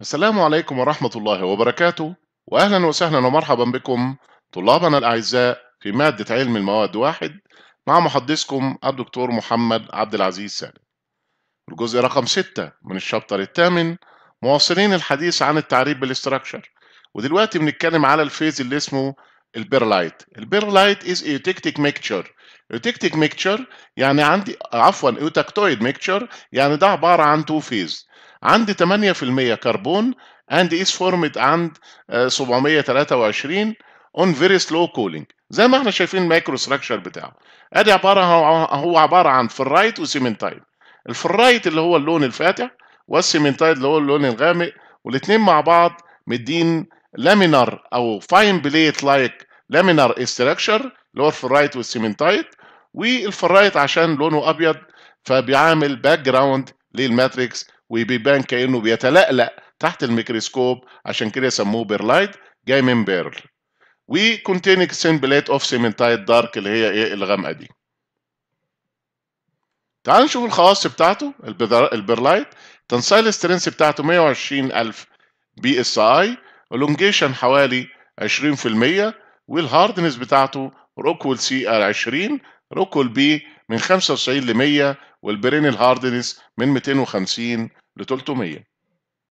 السلام عليكم ورحمة الله وبركاته وأهلا وسهلا ومرحبا بكم طلابنا الأعزاء في مادة علم المواد واحد مع محدثكم الدكتور محمد عبد العزيز سالم الجزء رقم ستة من الشابتر الثامن مواصلين الحديث عن التعريف بالاستراكشر ودلوقتي بنتكلم على الفيز اللي اسمه البيرلايت البيرلايت از ايوتكتيك ميكتشر ايوتكتيك ميكتشر يعني عندي عفوا ايوتكتويد ميكتشر يعني ده عبارة عن تو فيز عندي 8% كربون اند از فورمت عند 723 اون فيري سلو كولينج زي ما احنا شايفين المايكرو ستراكشر بتاعه ادي عباره هو عباره عن فرايت وسيمنتايد الفرايت اللي هو اللون الفاتح والسيمنتايد اللي هو اللون الغامق والاثنين مع بعض مدين لامينار او فاين بليت لايك لامينار ستراكشر اللي هو الفرايت والسيمنتايد والفرايت عشان لونه ابيض فبيعامل باك جراوند للماتريكس وبيبان كانه بيتلألأ تحت الميكروسكوب عشان كده سموه بيرلايت جاي من بيرل وكونتينك سين بليت اوف سيمنتايت دارك اللي هي ايه الغامقه دي تعالوا نشوف الخواص بتاعته البيرلايت تنسايل سترينث بتاعته 120000 بي اس اي الونجيشن حوالي 20% والهاردنس بتاعته روكول سي ار 20 روكول بي من 95 ل 100 والبرين الهاردنس من 250 ل 300